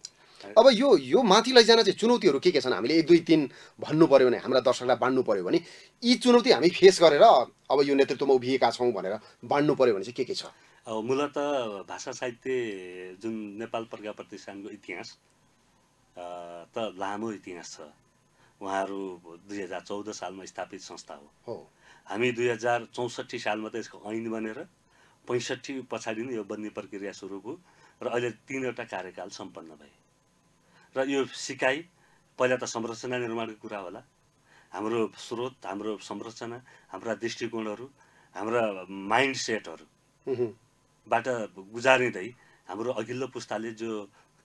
अब यो यो माथि लैजान चाहिँ चुनौतीहरू के के छन् हामीले एक दुई तिन भन्नु पऱ्यो भने हाम्रा दर्शकलाई बाँड्नु पऱ्यो भने यी चुनौती हामी फेस गरेर अब यो नेतृत्वमा उभिएका छौँ भनेर बाँड्नु पऱ्यो भने चाहिँ के के छ मूलत भाषा साहित्य जुन नेपाल प्रज्ञा प्रतिष्ठानको इतिहास त लामो इतिहास छ उहाँहरू दुई हजार चौध सालमा स्थापित संस्था हो हामी दुई हजार चौसठी सालमा त यसको ऐन बनेर पैँसठी पछाडि नै यो बन्ने प्रक्रिया सुरु भयो र अहिले तिनवटा कार्यकाल सम्पन्न भए र यो सिकाइ पहिला त संरचना निर्माणको कुरा होला हाम्रो स्रोत हाम्रो संरचना हाम्रा दृष्टिकोणहरू हाम्रा माइन्ड सेटहरूबाट गुजारिँदै हाम्रो अघिल्लो पुस्ताले जो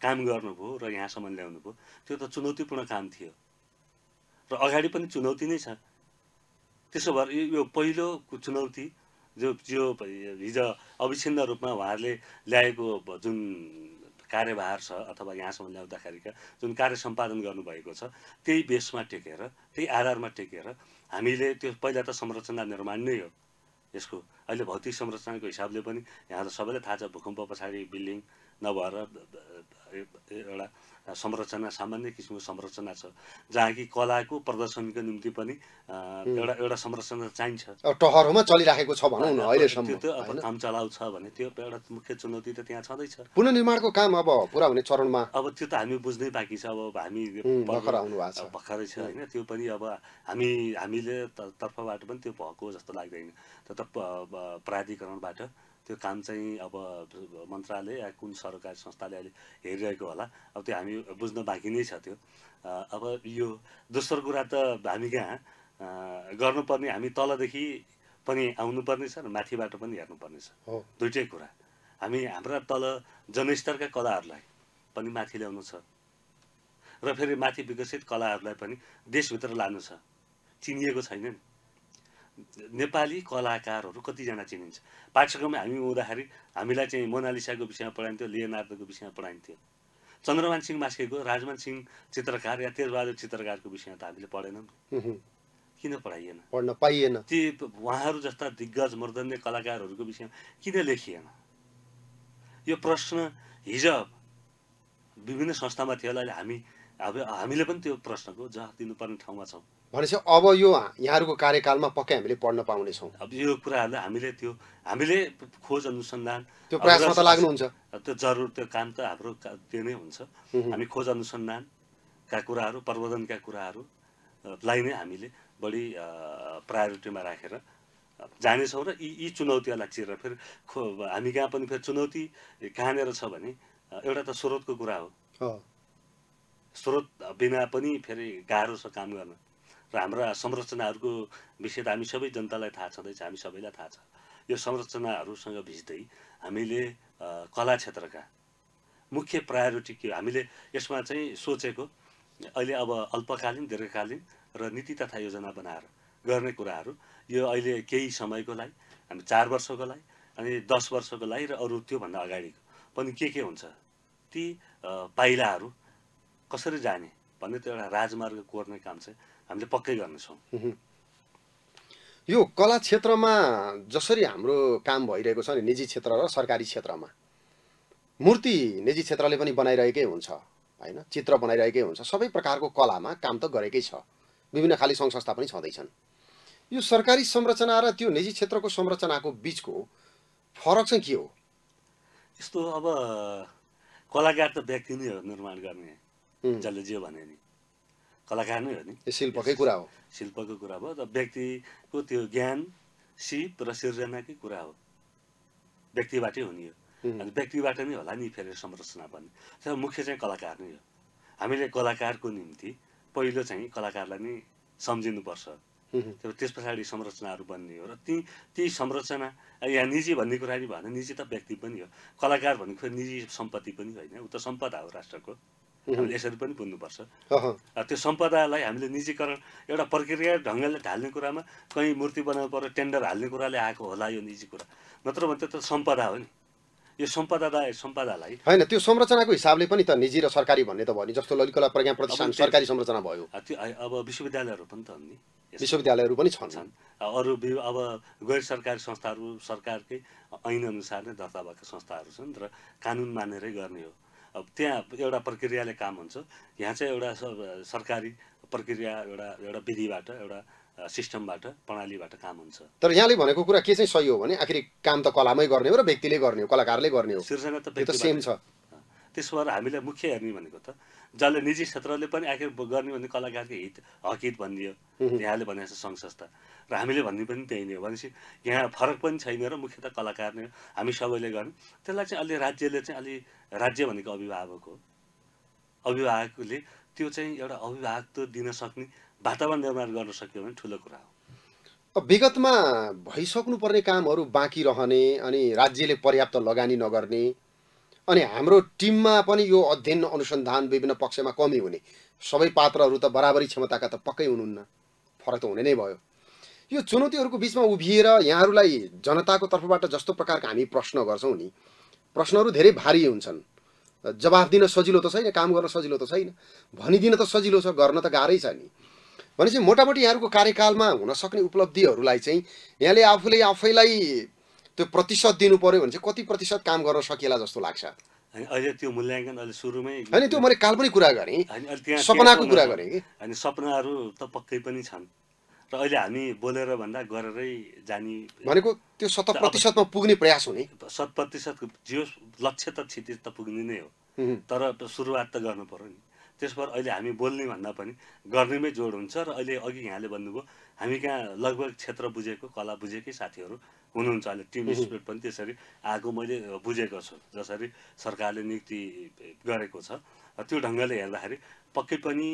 काम गर्नुभयो र यहाँसम्म ल्याउनुभयो त्यो त चुनौतीपूर्ण काम थियो र अगाडि पनि चुनौती नै छ त्यसो भएर यो पहिलो चुनौती जो जो हिजो अविच्छिन्न रूपमा उहाँहरूले ल्याएको जुन कार्यभार छ अथवा यहाँसम्म ल्याउँदाखेरिका जुन कार्य सम्पादन गर्नुभएको छ त्यही बेसमा टेकेर त्यही आधारमा टेकेर हामीले त्यो पहिला त संरचना निर्माण नै हो यसको अहिले भौतिक संरचनाको हिसाबले पनि यहाँ त सबैलाई थाहा छ भूकम्प पछाडि बिल्डिङ नभएर एउटा संरचना सामान्य किसिमको संरचना छ जहाँ कि कलाको प्रदर्शनीको निम्ति पनि एउटा एउटा संरचना चाहिन्छ टहरमा चलिराखेको छ भनौँ न अहिलेसम्म त्यो अब काम चलाउ छ भने त्यो एउटा मुख्य चुनौती त त्यहाँ छँदैछ पुनर्निर्माणको काम अब पुरा हुने चरणमा अब त्यो त हामी बुझ्नै बाँकी छ अब हामी आउनु भर्खरै छ होइन त्यो पनि अब हामी हामीले तर्फबाट पनि त्यो भएको जस्तो लाग्दैन त प्राधिकरणबाट त्यो काम चाहिँ अब मन्त्रालय या कुन सरकारी संस्थाले अहिले हेरिरहेको होला अब त्यो हामी बुझ्न बाँकी नै छ त्यो अब यो दोस्रो कुरा त हामी कहाँ गर्नुपर्ने हामी तलदेखि पनि आउनुपर्ने छ र माथिबाट पनि हेर्नुपर्ने छ दुइटै कुरा हामी हाम्रा तल जनस्तरका कलाहरूलाई पनि माथि ल्याउनु छ र फेरि माथि विकसित कलाहरूलाई पनि देशभित्र लानु छ चिनिएको छैन नि नेपाली कलाकारहरू कतिजना चिनिन्छ पाठ्यक्रममा हामी हुँदाखेरि हामीलाई चाहिँ मोनालिसाको विषयमा पढाइन्थ्यो लियोनार्दोको विषयमा पढाइन्थ्यो चन्द्रमान सिंह मास्केको राजमान सिंह चित्रकार या तेजबहादुर चित्रकारको विषयमा त हामीले पढेनौँ किन पढाइएन पढ्न पाइएन ती उहाँहरू जस्ता दिग्गज मर्दन्य कलाकारहरूको विषयमा किन लेखिएन यो प्रश्न हिज विभिन्न संस्थामा थियो होला हामी अब हामीले पनि त्यो प्रश्नको जवाफ दिनुपर्ने ठाउँमा छौँ भनेपछि अब यो यहाँहरूको कार्यकालमा पक्कै हामीले पढ्न पाउनेछौँ अब यो कुराहरू हामीले त्यो हामीले खोज अनुसन्धान त्यो प्रयासमा त लाग्नुहुन्छ त्यो जरुर त्यो काम त हाम्रो त्यो नै हुन्छ हामी खोज अनुसन्धानका कुराहरू प्रबोधनका कुराहरूलाई नै हामीले बढी प्रायोरिटीमा राखेर जानेछौँ र यी यी चुनौतीहरूलाई चिरेर फेरि खो हामी कहाँ पनि फेरि चुनौती कहाँनिर छ भने एउटा त स्रोतको कुरा हो स्रोत बिना पनि फेरि गाह्रो छ काम गर्न र हाम्रा संरचनाहरूको विषय त हामी सबै जनतालाई थाहा छँदैछ हामी सबैलाई थाहा छ यो संरचनाहरूसँग भिज्दै हामीले कला क्षेत्रका मुख्य प्रायोरिटी के हामीले यसमा चाहिँ सोचेको अहिले अब अल्पकालीन दीर्घकालीन र नीति तथा योजना बनाएर गर्ने कुराहरू यो अहिले केही समयको लागि हामी चार वर्षको लागि अनि दस वर्षको लागि र अरू त्योभन्दा अगाडिको पनि के के हुन्छ ती पाइलाहरू कसरी जाने भन्ने त्यो एउटा राजमार्ग कोर्ने काम चाहिँ हामीले पक्कै गर्नेछौँ यो कला क्षेत्रमा जसरी हाम्रो काम भइरहेको छ नि निजी क्षेत्र र सरकारी क्षेत्रमा मूर्ति निजी क्षेत्रले पनि बनाइरहेकै हुन्छ होइन चित्र बनाइरहेकै हुन्छ सबै प्रकारको कलामा काम त गरेकै छ विभिन्न खाली सङ्घ संस्था पनि छँदैछन् यो सरकारी संरचना र त्यो निजी क्षेत्रको संरचनाको बिचको फरक चाहिँ के हो यस्तो अब कलाकार त व्यक्ति नै हो निर्माण गर्ने जसले जे भने नि कलाकार नै हो नि शिल्पकै कुरा हो शिल्पको कुरा भयो र व्यक्तिको त्यो ज्ञान सिप र सिर्जनाकै कुरा हो व्यक्तिबाटै हुने हो अनि व्यक्तिबाट नै होला नि फेरि संरचना बन्ने तर मुख्य चाहिँ कलाकार नै हो हामीले कलाकारको निम्ति पहिलो चाहिँ कलाकारलाई नै सम्झिनुपर्छ त्यस पछाडि संरचनाहरू बन्ने हो र ती ती संरचना यहाँ निजी भन्ने कुरा नि भएन निजी त व्यक्ति पनि हो कलाकार भनेको निजी सम्पत्ति पनि होइन ऊ त सम्पदा हो राष्ट्रको हामीले यसरी पनि बुझ्नुपर्छ त्यो सम्पदालाई हामीले निजीकरण एउटा प्रक्रिया ढङ्गले ढाल्ने कुरामा कहीँ मूर्ति बनाउनु पऱ्यो टेन्डर हाल्ने कुराले आएको होला यो निजी कुरा नत्र भने त सम्पदा हो नि यो सम्पदालाई सम्पदालाई होइन त्यो संरचनाको हिसाबले पनि त निजी र सरकारी भन्ने त भयो नि जस्तो ललितकला प्रज्ञा प्रतिष्ठान सरकारी संरचना भयो त्यो अब विश्वविद्यालयहरू पनि त नि विश्वविद्यालयहरू पनि छन् छन् अरू अब गैर सरकारी संस्थाहरू सरकारकै ऐनअनुसार नै दर्ता भएको संस्थाहरू छन् र कानुन मानेरै गर्ने हो अब त्यहाँ एउटा प्रक्रियाले काम हुन्छ यहाँ चाहिँ एउटा सरकारी प्रक्रिया एउटा एउटा विधिबाट एउटा सिस्टमबाट प्रणालीबाट काम हुन्छ तर यहाँले भनेको कुरा के चाहिँ सही हो भने आखिर काम त कलामै गर्ने हो र व्यक्तिले गर्ने हो कलाकारले गर्ने हो सिर्जना त सेम छ त्यसो भएर हामीलाई मुख्य हेर्ने भनेको त जसले निजी क्षेत्रले पनि आखिर गर्ने भने कलाकारको हित हकित भनियो यहाँले भने जस्तो सङ्घ संस्था र हामीले भन्ने पनि त्यही नै हो भनेपछि यहाँ फरक पनि छैन र मुख्यतः कलाकार नै हामी सबैले गर्यौँ त्यसलाई चाहिँ अलि राज्यले चाहिँ अलि राज्य भनेको अभिभावक हो अभिभावकले त्यो चाहिँ एउटा अभिभावक दिन सक्ने वातावरण निर्माण गर्न सक्यो भने ठुलो कुरा हो विगतमा भइसक्नुपर्ने कामहरू बाँकी रहने अनि राज्यले पर्याप्त लगानी नगर्ने अनि हाम्रो टिममा पनि यो अध्ययन अनुसन्धान विभिन्न पक्षमा कमी हुने सबै पात्रहरू त बराबरी क्षमताका त पक्कै हुनुहुन्न फरक त हुने नै भयो यो चुनौतीहरूको बिचमा उभिएर यहाँहरूलाई जनताको तर्फबाट जस्तो प्रकारको हामी प्रश्न गर्छौँ नि प्रश्नहरू धेरै भारी हुन्छन् जवाफ दिन सजिलो त छैन काम गर्न सजिलो त छैन भनिदिन त सजिलो छ गर्न त गाह्रै छ नि भनेपछि मोटामोटी यहाँहरूको कार्यकालमा हुनसक्ने उपलब्धिहरूलाई चाहिँ यहाँले आफूले आफैलाई त्यो प्रतिशत दिनु पऱ्यो भने चाहिँ कति प्रतिशत काम गर्न सकिएला जस्तो लाग्छ अहिले त्यो मूल्याङ्कन अहिले सुरुमै होइन त्यो मैले काल पनि कुरा गरेँ सपनाको कुरा गरेँ कि अनि सपनाहरू त पक्कै पनि छन् र अहिले हामी बोलेर भन्दा गरेरै जाने भनेको त्यो शत प्रतिशतमा पुग्ने प्रयास हुने शत प्रतिशत जे लक्ष्य त क्षितिज त पुग्ने नै हो तर सुरुवात त गर्नु पऱ्यो नि त्यसबाट अहिले हामी बोल्ने भन्दा पनि गर्नेमै जोड हुन्छ र अहिले अघि यहाँले भन्नुभयो हामी कहाँ लगभग क्षेत्र बुझेको कला बुझेकै साथीहरू हुनुहुन्छ अहिले टिम स्पिरिट पनि त्यसरी आएको मैले बुझेको छु जसरी सरकारले नियुक्ति गरेको छ त्यो ढङ्गले हेर्दाखेरि पक्कै पनि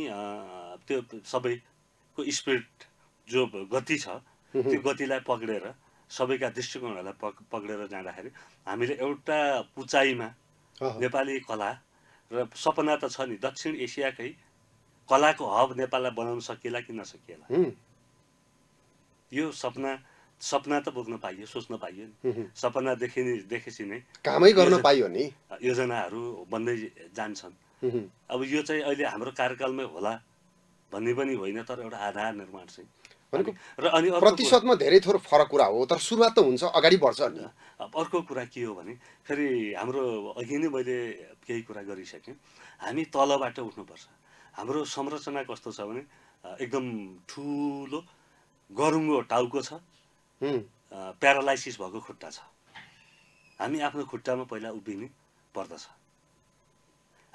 त्यो सबैको स्पिरिट जो गति छ त्यो गतिलाई पक्रेर सबैका दृष्टिकोणहरूलाई पक पक्रेर जाँदाखेरि हामीले एउटा उचाइमा नेपाली कला र सपना त छ नि दक्षिण एसियाकै कलाको हब नेपाललाई बनाउन सकिएला कि नसकिएला यो सपना सपना त बोक्न पाइयो सोच्न पाइयो नि सपना देखे देखेपछि नै कामै गर्न पाइयो नि योजनाहरू बन्दै जान्छन् अब यो चाहिँ अहिले हाम्रो कार्यकालमै होला भन्ने पनि होइन तर एउटा आधार निर्माण चाहिँ र अनि प्रतिशतमा धेरै थोर फरक कुरा हो तर सुरुवात त हुन्छ अगाडि बढ्छ नि अर्को कुरा के हो भने फेरि हाम्रो अघि नै मैले केही कुरा गरिसकेँ हामी तलबाट उठ्नुपर्छ हाम्रो संरचना कस्तो छ भने एकदम ठुलो गरुङ्गो टाउको छ प्यारालाइसिस भएको खुट्टा छ हामी आफ्नो खुट्टामा पहिला उभिने पर्दछ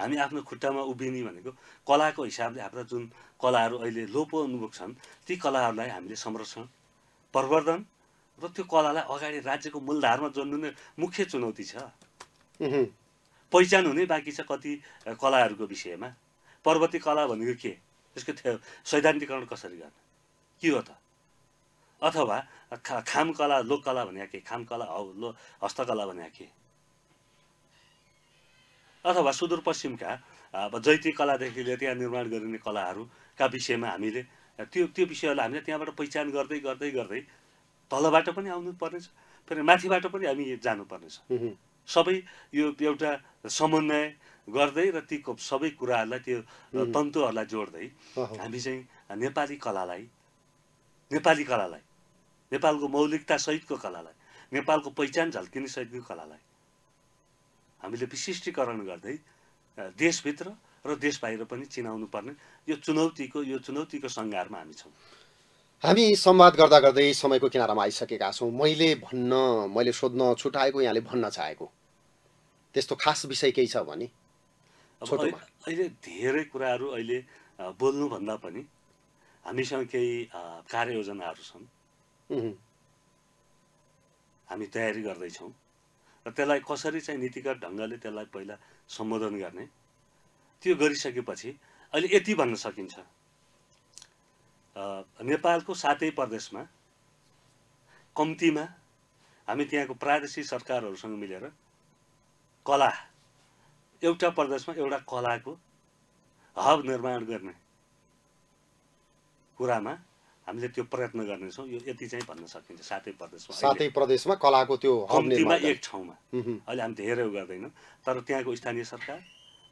हामी आफ्नो खुट्टामा उभिने भनेको कलाको हिसाबले हाम्रा जुन कलाहरू अहिले लोपो उन्मुख छन् ती कलाहरूलाई हामीले संरक्षण प्रवर्धन र त्यो कलालाई अगाडि राज्यको मूलधारमा जोड्नु नै मुख्य चुनौती छ पहिचान हुने बाँकी छ कति कलाहरूको विषयमा पर्वती कला भनेको के त्यसको सैद्धान्तिकरण कसरी गर्ने के हो त अथवा खा खामकला लोककला भने के खामकला हौ लो हस्तकला भने के अथवा सुदूरपश्चिमका अब जैती कलादेखि लिएर त्यहाँ निर्माण गरिने कलाहरूका विषयमा हामीले त्यो त्यो विषयहरूलाई हामीले त्यहाँबाट पहिचान गर्दै गर्दै गर्दै तलबाट पनि आउनु पर्नेछ फेरि माथिबाट पनि हामी जानुपर्नेछ सबै यो एउटा समन्वय गर्दै र ती सबै कुराहरूलाई त्यो तन्तुहरूलाई जोड्दै हामी चाहिँ नेपाली कलालाई नेपाली कलालाई नेपालको मौलिकता सहितको कलालाई नेपालको पहिचान झल्किने सहितको कलालाई हामीले विशिष्टीकरण गर्दै देशभित्र र देश बाहिर पनि चिनाउनु पर्ने यो चुनौतीको यो चुनौतीको सङ्घारमा हामी छौँ हामी संवाद गर्दा गर्दै समयको किनारामा आइसकेका छौँ मैले भन्न मैले सोध्न छुट्याएको यहाँले भन्न चाहेको त्यस्तो खास विषय केही छ भने अहिले धेरै कुराहरू अहिले बोल्नुभन्दा पनि हामीसँग केही कार्ययोजनाहरू छन् हामी तयारी गर्दैछौँ र त्यसलाई कसरी चाहिँ नीतिगत ढङ्गले त्यसलाई पहिला सम्बोधन गर्ने त्यो गरिसकेपछि अहिले यति भन्न सकिन्छ नेपालको सातै प्रदेशमा कम्तीमा हामी त्यहाँको प्रादेशिक सरकारहरूसँग मिलेर कला एउटा प्रदेशमा एउटा कलाको हब निर्माण गर्ने कुरामा हामीले त्यो प्रयत्न गर्नेछौँ यो यति चाहिँ भन्न सकिन्छ सातै प्रदेशमा सातै प्रदेशमा कलाको त्यो कम्तीमा एक ठाउँमा अहिले हामी धेरै गर्दैनौँ तर त्यहाँको स्थानीय सरकार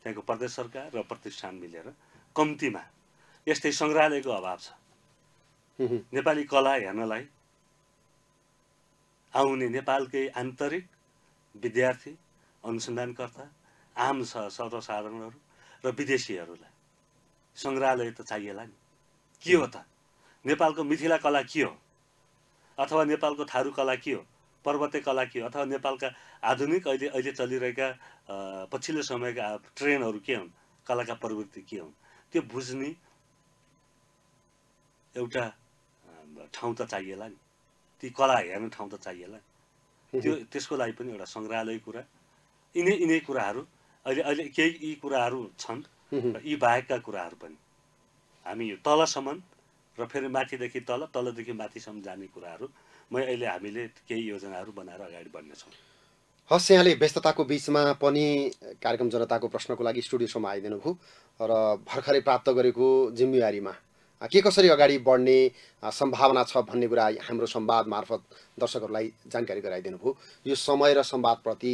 त्यहाँको प्रदेश सरकार र प्रतिष्ठान मिलेर कम्तीमा यस्तै सङ्ग्रहालयको अभाव छ नेपाली कला हेर्नलाई आउने नेपालकै आन्तरिक विद्यार्थी अनुसन्धानकर्ता आम सर्वसाधारणहरू र विदेशीहरूलाई सङ्ग्रहालय त चाहिएला नि के हो त नेपालको मिथिला कला के हो अथवा नेपालको थारू कला के हो पर्वते कला के हो अथवा नेपालका आधुनिक अहिले अहिले चलिरहेका पछिल्लो समयका ट्रेन्डहरू के हुन् कलाका प्रवृत्ति के हुन् त्यो बुझ्ने एउटा ठाउँ त चाहिएला नि ती कला हेर्ने ठाउँ त चाहिएला त्यो त्यसको लागि पनि एउटा सङ्ग्रहालय कुरा यिनै यिनै कुराहरू अहिले अहिले केही यी कुराहरू छन् र यी बाहेकका कुराहरू पनि हामी तलसम्म र फेरि माथिदेखि तल तलदेखि माथिसम्म जाने कुराहरू मै अहिले हामीले केही योजनाहरू बनाएर अगाडि बढ्नेछौँ हस् यहाँले व्यस्तताको बिचमा पनि कार्यक्रम जनताको प्रश्नको लागि स्टुडियोसम्म आइदिनुभयो र भर्खरै प्राप्त गरेको जिम्मेवारीमा के कसरी अगाडि बढ्ने सम्भावना छ भन्ने कुरा हाम्रो सम्वाद मार्फत दर्शकहरूलाई जानकारी गराइदिनु भयो यो समय र सम्वादप्रति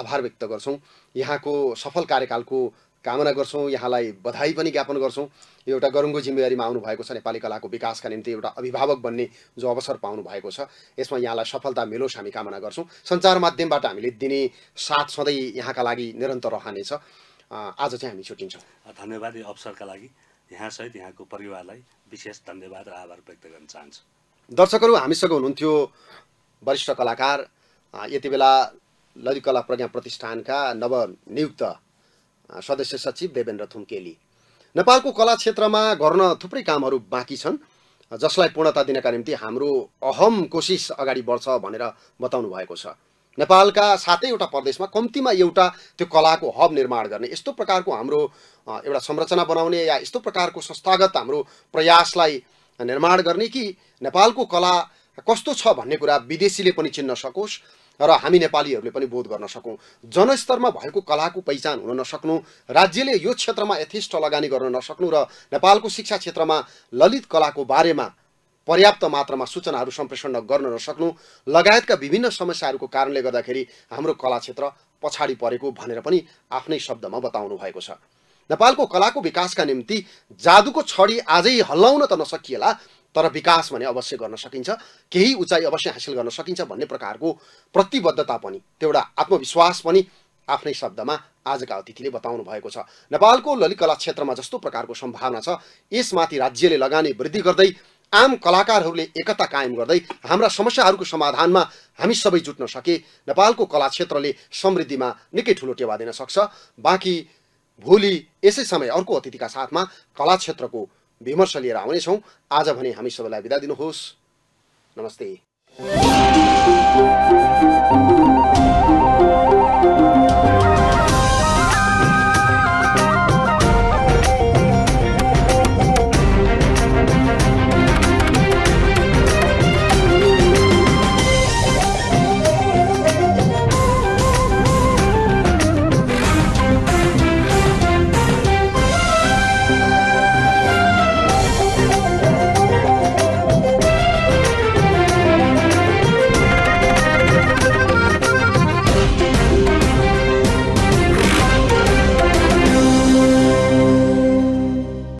आभार व्यक्त गर्छौँ यहाँको सफल कार्यकालको कामना गर्छौँ यहाँलाई बधाई पनि ज्ञापन गर्छौँ एउटा गरुङको जिम्मेवारीमा आउनुभएको छ नेपाली कलाको विकासका निम्ति एउटा अभिभावक बन्ने जो अवसर पाउनु भएको छ यसमा यहाँलाई सफलता मिलोस् हामी कामना गर्छौँ सञ्चार माध्यमबाट हामीले दिने साथ सधैँ यहाँका लागि निरन्तर रहनेछ आज चाहिँ हामी छुट्टिन्छौँ धन्यवाद यो अवसरका लागि यहाँसहित यहाँको परिवारलाई विशेष धन्यवाद र आभार व्यक्त गर्न चाहन्छु दर्शकहरू हामीसँग हुनुहुन्थ्यो वरिष्ठ कलाकार यति बेला ललित कला प्रज्ञा प्रतिष्ठानका नवनियुक्त सदस्य सचिव देवेन्द्र थुम्केली नेपालको कला क्षेत्रमा गर्न थुप्रै कामहरू बाँकी छन् जसलाई पूर्णता दिनका निम्ति हाम्रो अहम कोसिस अगाडि बढ्छ भनेर बताउनु भएको छ नेपालका सातैवटा प्रदेशमा कम्तीमा एउटा त्यो कलाको हब निर्माण गर्ने यस्तो प्रकारको हाम्रो एउटा संरचना बनाउने या यस्तो प्रकारको संस्थागत हाम्रो प्रयासलाई निर्माण गर्ने कि नेपालको कला कस्तो छ भन्ने कुरा विदेशीले पनि चिन्न सकोस् र हामी नेपालीहरूले पनि बोध गर्न सकौँ जनस्तरमा भएको कलाको पहिचान हुन नसक्नु राज्यले यो क्षेत्रमा यथेष्ट लगानी गर्न नसक्नु र नेपालको शिक्षा क्षेत्रमा ललित कलाको बारेमा पर्याप्त मात्रामा सूचनाहरू सम्प्रेषण गर्न नसक्नु लगायतका विभिन्न समस्याहरूको कारणले गर्दाखेरि हाम्रो कला क्षेत्र पछाडि परेको भनेर पनि आफ्नै शब्दमा बताउनु भएको छ नेपालको कलाको विकासका निम्ति जादुको छडी आजै हल्लाउन त नसकिएला तर विकास भने अवश्य गर्न सकिन्छ केही उचाइ अवश्य हासिल गर्न सकिन्छ भन्ने प्रकारको प्रतिबद्धता पनि त्यो एउटा आत्मविश्वास पनि आफ्नै शब्दमा आजका अतिथिले बताउनु भएको छ नेपालको ललित कला क्षेत्रमा जस्तो प्रकारको सम्भावना छ यसमाथि राज्यले लगानी वृद्धि गर्दै आम कलाकारहरूले एकता कायम गर्दै हाम्रा समस्याहरूको समाधानमा हामी सबै जुट्न सके नेपालको कला क्षेत्रले समृद्धिमा निकै ठुलो टेवा दिन सक्छ बाँकी भोलि यसै समय अर्को अतिथिका साथमा कला क्षेत्रको विमर्श लिएर आउनेछौँ आज भने हामी सबैलाई बिदा दिनुहोस् नमस्ते